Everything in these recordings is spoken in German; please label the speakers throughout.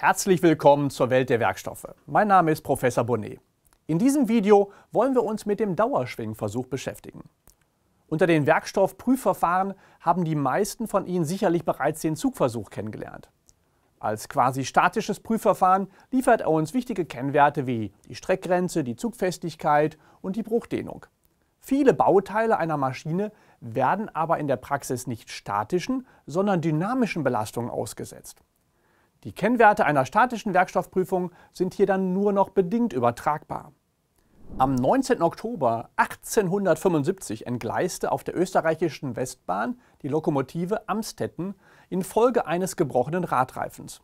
Speaker 1: Herzlich willkommen zur Welt der Werkstoffe. Mein Name ist Professor Bonnet. In diesem Video wollen wir uns mit dem Dauerschwingversuch beschäftigen. Unter den Werkstoffprüfverfahren haben die meisten von Ihnen sicherlich bereits den Zugversuch kennengelernt. Als quasi statisches Prüfverfahren liefert er uns wichtige Kennwerte wie die Streckgrenze, die Zugfestigkeit und die Bruchdehnung. Viele Bauteile einer Maschine werden aber in der Praxis nicht statischen, sondern dynamischen Belastungen ausgesetzt. Die Kennwerte einer statischen Werkstoffprüfung sind hier dann nur noch bedingt übertragbar. Am 19. Oktober 1875 entgleiste auf der österreichischen Westbahn die Lokomotive Amstetten infolge eines gebrochenen Radreifens.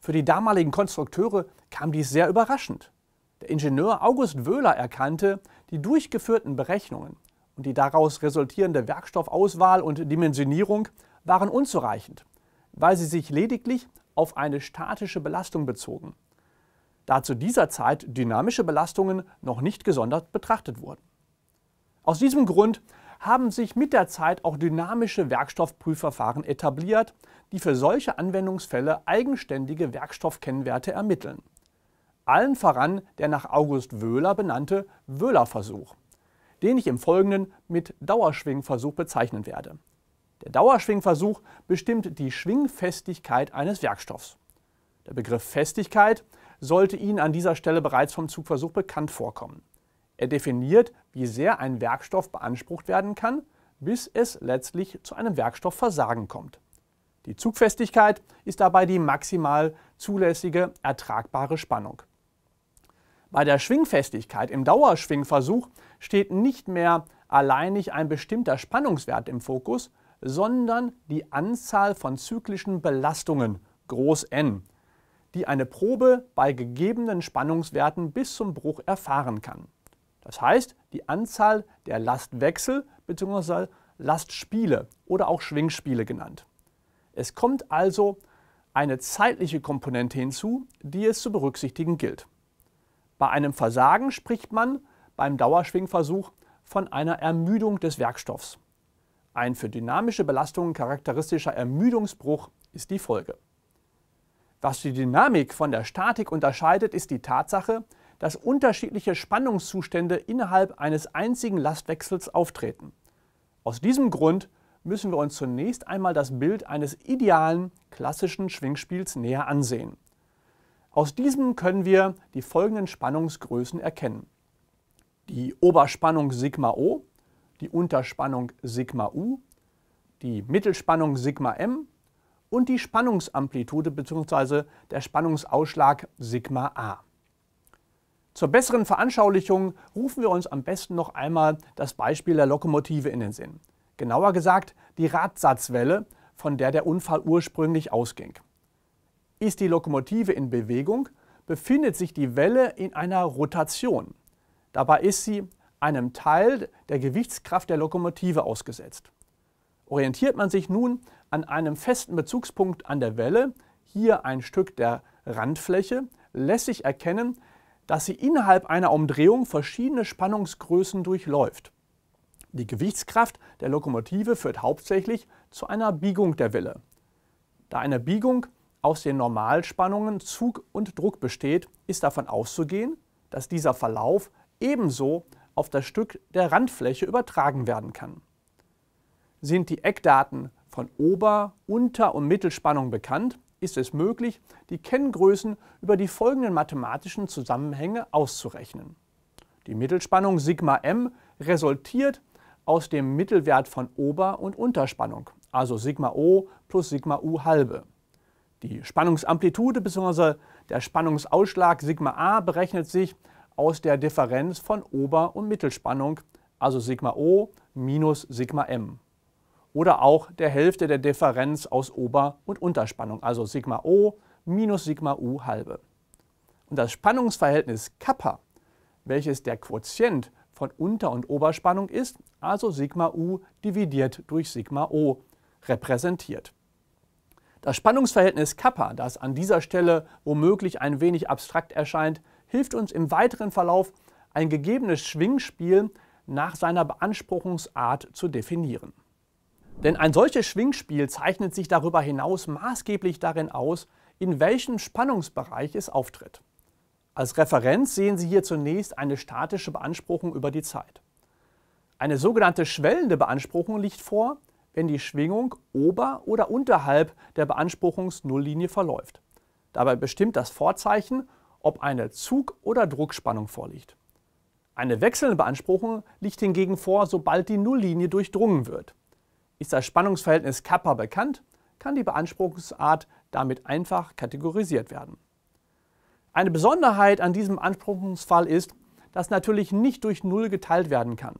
Speaker 1: Für die damaligen Konstrukteure kam dies sehr überraschend. Der Ingenieur August Wöhler erkannte, die durchgeführten Berechnungen und die daraus resultierende Werkstoffauswahl und Dimensionierung waren unzureichend, weil sie sich lediglich auf eine statische Belastung bezogen, da zu dieser Zeit dynamische Belastungen noch nicht gesondert betrachtet wurden. Aus diesem Grund haben sich mit der Zeit auch dynamische Werkstoffprüfverfahren etabliert, die für solche Anwendungsfälle eigenständige Werkstoffkennwerte ermitteln. Allen voran der nach August Wöhler benannte Wöhler-Versuch, den ich im Folgenden mit Dauerschwingversuch bezeichnen werde. Der Dauerschwingversuch bestimmt die Schwingfestigkeit eines Werkstoffs. Der Begriff Festigkeit sollte Ihnen an dieser Stelle bereits vom Zugversuch bekannt vorkommen. Er definiert, wie sehr ein Werkstoff beansprucht werden kann, bis es letztlich zu einem Werkstoffversagen kommt. Die Zugfestigkeit ist dabei die maximal zulässige ertragbare Spannung. Bei der Schwingfestigkeit im Dauerschwingversuch steht nicht mehr alleinig ein bestimmter Spannungswert im Fokus, sondern die Anzahl von zyklischen Belastungen groß N, die eine Probe bei gegebenen Spannungswerten bis zum Bruch erfahren kann. Das heißt, die Anzahl der Lastwechsel bzw. Lastspiele oder auch Schwingspiele genannt. Es kommt also eine zeitliche Komponente hinzu, die es zu berücksichtigen gilt. Bei einem Versagen spricht man beim Dauerschwingversuch von einer Ermüdung des Werkstoffs. Ein für dynamische Belastungen charakteristischer Ermüdungsbruch ist die Folge. Was die Dynamik von der Statik unterscheidet, ist die Tatsache, dass unterschiedliche Spannungszustände innerhalb eines einzigen Lastwechsels auftreten. Aus diesem Grund müssen wir uns zunächst einmal das Bild eines idealen klassischen Schwingspiels näher ansehen. Aus diesem können wir die folgenden Spannungsgrößen erkennen. Die Oberspannung Sigma O die Unterspannung Sigma U, die Mittelspannung Sigma M und die Spannungsamplitude bzw. der Spannungsausschlag Sigma A. Zur besseren Veranschaulichung rufen wir uns am besten noch einmal das Beispiel der Lokomotive in den Sinn. Genauer gesagt die Radsatzwelle, von der der Unfall ursprünglich ausging. Ist die Lokomotive in Bewegung, befindet sich die Welle in einer Rotation. Dabei ist sie einem Teil der Gewichtskraft der Lokomotive ausgesetzt. Orientiert man sich nun an einem festen Bezugspunkt an der Welle, hier ein Stück der Randfläche, lässt sich erkennen, dass sie innerhalb einer Umdrehung verschiedene Spannungsgrößen durchläuft. Die Gewichtskraft der Lokomotive führt hauptsächlich zu einer Biegung der Welle. Da eine Biegung aus den Normalspannungen Zug und Druck besteht, ist davon auszugehen, dass dieser Verlauf ebenso auf das Stück der Randfläche übertragen werden kann. Sind die Eckdaten von Ober-, Unter- und Mittelspannung bekannt, ist es möglich, die Kenngrößen über die folgenden mathematischen Zusammenhänge auszurechnen. Die Mittelspannung Sigma M resultiert aus dem Mittelwert von Ober- und Unterspannung, also Sigma O plus Sigma U halbe. Die Spannungsamplitude bzw. der Spannungsausschlag Sigma A berechnet sich aus der Differenz von Ober- und Mittelspannung, also Sigma O minus Sigma M. Oder auch der Hälfte der Differenz aus Ober- und Unterspannung, also Sigma O minus Sigma U halbe. Und das Spannungsverhältnis Kappa, welches der Quotient von Unter- und Oberspannung ist, also Sigma U dividiert durch Sigma O, repräsentiert. Das Spannungsverhältnis Kappa, das an dieser Stelle womöglich ein wenig abstrakt erscheint, hilft uns im weiteren Verlauf, ein gegebenes Schwingspiel nach seiner Beanspruchungsart zu definieren. Denn ein solches Schwingspiel zeichnet sich darüber hinaus maßgeblich darin aus, in welchem Spannungsbereich es auftritt. Als Referenz sehen Sie hier zunächst eine statische Beanspruchung über die Zeit. Eine sogenannte schwellende Beanspruchung liegt vor, wenn die Schwingung ober- oder unterhalb der Beanspruchungsnulllinie verläuft. Dabei bestimmt das Vorzeichen, ob eine Zug- oder Druckspannung vorliegt. Eine wechselnde Beanspruchung liegt hingegen vor, sobald die Nulllinie durchdrungen wird. Ist das Spannungsverhältnis Kappa bekannt, kann die Beanspruchungsart damit einfach kategorisiert werden. Eine Besonderheit an diesem Anspruchungsfall ist, dass natürlich nicht durch Null geteilt werden kann.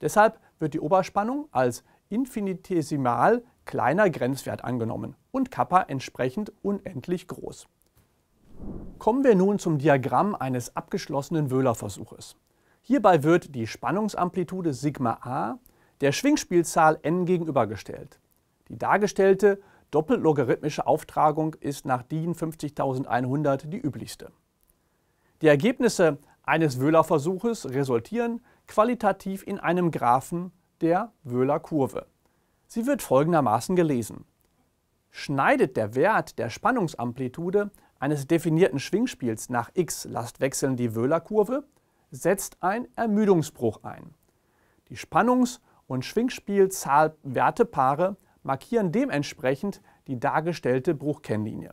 Speaker 1: Deshalb wird die Oberspannung als infinitesimal kleiner Grenzwert angenommen und Kappa entsprechend unendlich groß. Kommen wir nun zum Diagramm eines abgeschlossenen Wöhlerversuches. Hierbei wird die Spannungsamplitude Sigma A der Schwingspielzahl n gegenübergestellt. Die dargestellte doppellogarithmische Auftragung ist nach DIN 50100 die üblichste. Die Ergebnisse eines Wöhlerversuches resultieren qualitativ in einem Graphen der Wöhlerkurve. Sie wird folgendermaßen gelesen. Schneidet der Wert der Spannungsamplitude eines definierten Schwingspiels nach x Last wechseln die Wöhlerkurve setzt ein Ermüdungsbruch ein. Die Spannungs- und Schwingspielzahlwertepaare markieren dementsprechend die dargestellte Bruchkennlinie,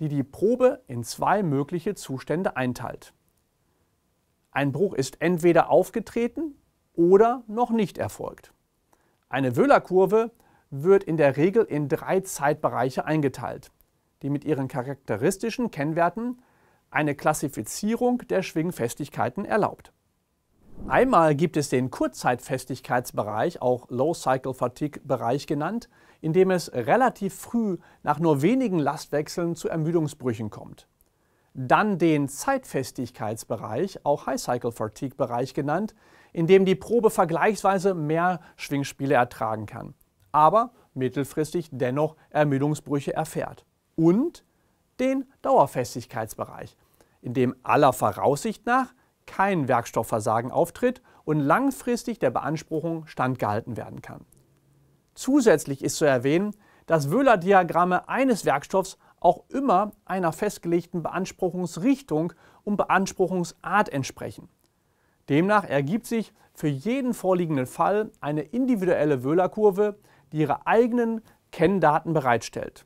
Speaker 1: die die Probe in zwei mögliche Zustände einteilt. Ein Bruch ist entweder aufgetreten oder noch nicht erfolgt. Eine Wöhlerkurve wird in der Regel in drei Zeitbereiche eingeteilt die mit ihren charakteristischen Kennwerten eine Klassifizierung der Schwingfestigkeiten erlaubt. Einmal gibt es den Kurzzeitfestigkeitsbereich, auch Low-Cycle-Fatigue-Bereich genannt, in dem es relativ früh nach nur wenigen Lastwechseln zu Ermüdungsbrüchen kommt. Dann den Zeitfestigkeitsbereich, auch High-Cycle-Fatigue-Bereich genannt, in dem die Probe vergleichsweise mehr Schwingspiele ertragen kann, aber mittelfristig dennoch Ermüdungsbrüche erfährt und den Dauerfestigkeitsbereich, in dem aller Voraussicht nach kein Werkstoffversagen auftritt und langfristig der Beanspruchung standgehalten werden kann. Zusätzlich ist zu erwähnen, dass Wöhler-Diagramme eines Werkstoffs auch immer einer festgelegten Beanspruchungsrichtung und Beanspruchungsart entsprechen. Demnach ergibt sich für jeden vorliegenden Fall eine individuelle Wöhlerkurve, die ihre eigenen Kenndaten bereitstellt.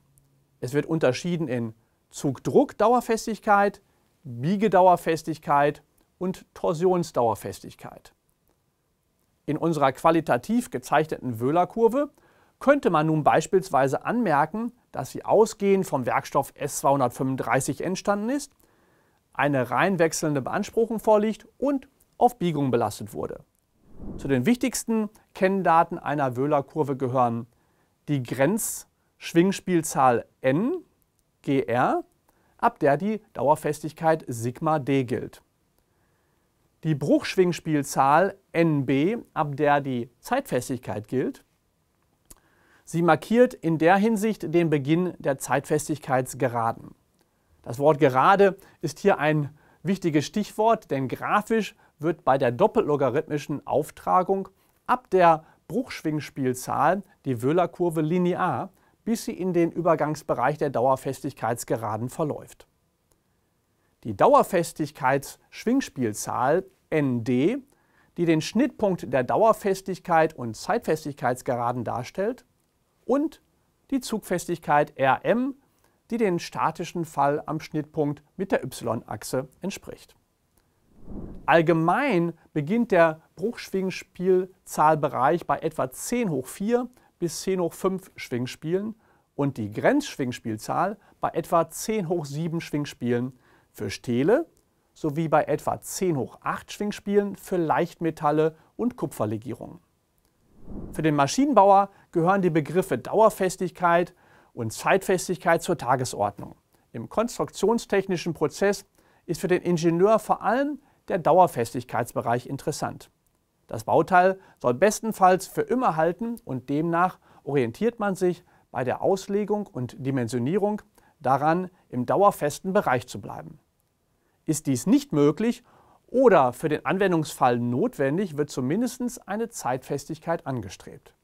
Speaker 1: Es wird unterschieden in Zugdruckdauerfestigkeit, Biegedauerfestigkeit und Torsionsdauerfestigkeit. In unserer qualitativ gezeichneten Wöhlerkurve könnte man nun beispielsweise anmerken, dass sie ausgehend vom Werkstoff S235 entstanden ist, eine rein wechselnde Beanspruchung vorliegt und auf Biegung belastet wurde. Zu den wichtigsten Kenndaten einer Wöhlerkurve gehören die Grenz- Schwingspielzahl n, gr, ab der die Dauerfestigkeit Sigma d gilt. Die Bruchschwingspielzahl nb, ab der die Zeitfestigkeit gilt. Sie markiert in der Hinsicht den Beginn der Zeitfestigkeitsgeraden. Das Wort gerade ist hier ein wichtiges Stichwort, denn grafisch wird bei der doppellogarithmischen Auftragung ab der Bruchschwingspielzahl die Wöhler-Kurve linear bis sie in den Übergangsbereich der Dauerfestigkeitsgeraden verläuft. Die Dauerfestigkeitsschwingspielzahl ND, die den Schnittpunkt der Dauerfestigkeit und Zeitfestigkeitsgeraden darstellt, und die Zugfestigkeit Rm, die den statischen Fall am Schnittpunkt mit der y-Achse entspricht. Allgemein beginnt der Bruchschwingspielzahlbereich bei etwa 10 hoch 4 bis 10 hoch 5 Schwingspielen und die Grenzschwingspielzahl bei etwa 10 hoch 7 Schwingspielen für Stähle sowie bei etwa 10 hoch 8 Schwingspielen für Leichtmetalle und Kupferlegierungen. Für den Maschinenbauer gehören die Begriffe Dauerfestigkeit und Zeitfestigkeit zur Tagesordnung. Im konstruktionstechnischen Prozess ist für den Ingenieur vor allem der Dauerfestigkeitsbereich interessant. Das Bauteil soll bestenfalls für immer halten und demnach orientiert man sich bei der Auslegung und Dimensionierung daran, im dauerfesten Bereich zu bleiben. Ist dies nicht möglich oder für den Anwendungsfall notwendig, wird zumindest eine Zeitfestigkeit angestrebt.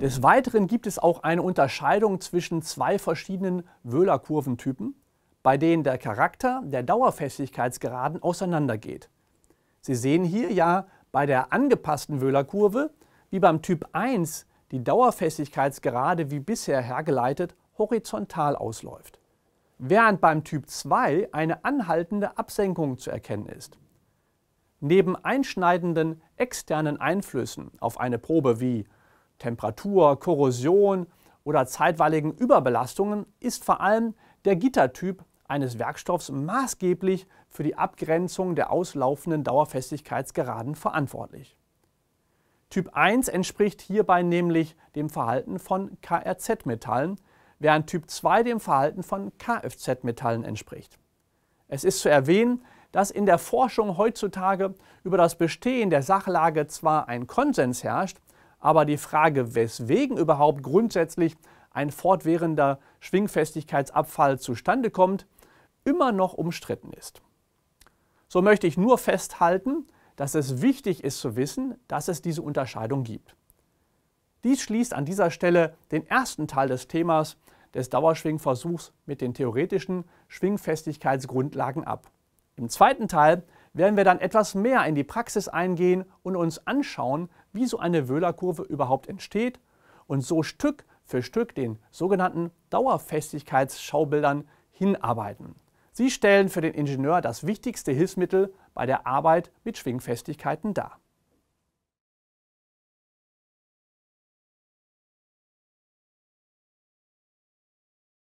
Speaker 1: Des Weiteren gibt es auch eine Unterscheidung zwischen zwei verschiedenen Wöhler-Kurventypen, bei denen der Charakter der Dauerfestigkeitsgeraden auseinandergeht. Sie sehen hier ja bei der angepassten Wöhlerkurve, wie beim Typ 1, die Dauerfestigkeitsgerade wie bisher hergeleitet horizontal ausläuft, während beim Typ 2 eine anhaltende Absenkung zu erkennen ist. Neben einschneidenden externen Einflüssen auf eine Probe wie Temperatur, Korrosion oder zeitweiligen Überbelastungen ist vor allem der Gittertyp eines Werkstoffs maßgeblich für die Abgrenzung der auslaufenden Dauerfestigkeitsgeraden verantwortlich. Typ 1 entspricht hierbei nämlich dem Verhalten von KRZ-Metallen, während Typ 2 dem Verhalten von Kfz-Metallen entspricht. Es ist zu erwähnen, dass in der Forschung heutzutage über das Bestehen der Sachlage zwar ein Konsens herrscht, aber die Frage, weswegen überhaupt grundsätzlich ein fortwährender Schwingfestigkeitsabfall zustande kommt, immer noch umstritten ist. So möchte ich nur festhalten, dass es wichtig ist zu wissen, dass es diese Unterscheidung gibt. Dies schließt an dieser Stelle den ersten Teil des Themas des Dauerschwingversuchs mit den theoretischen Schwingfestigkeitsgrundlagen ab. Im zweiten Teil werden wir dann etwas mehr in die Praxis eingehen und uns anschauen, wie so eine Wöhlerkurve überhaupt entsteht und so Stück für Stück den sogenannten Dauerfestigkeitsschaubildern hinarbeiten. Sie stellen für den Ingenieur das wichtigste Hilfsmittel bei der Arbeit mit Schwingfestigkeiten dar.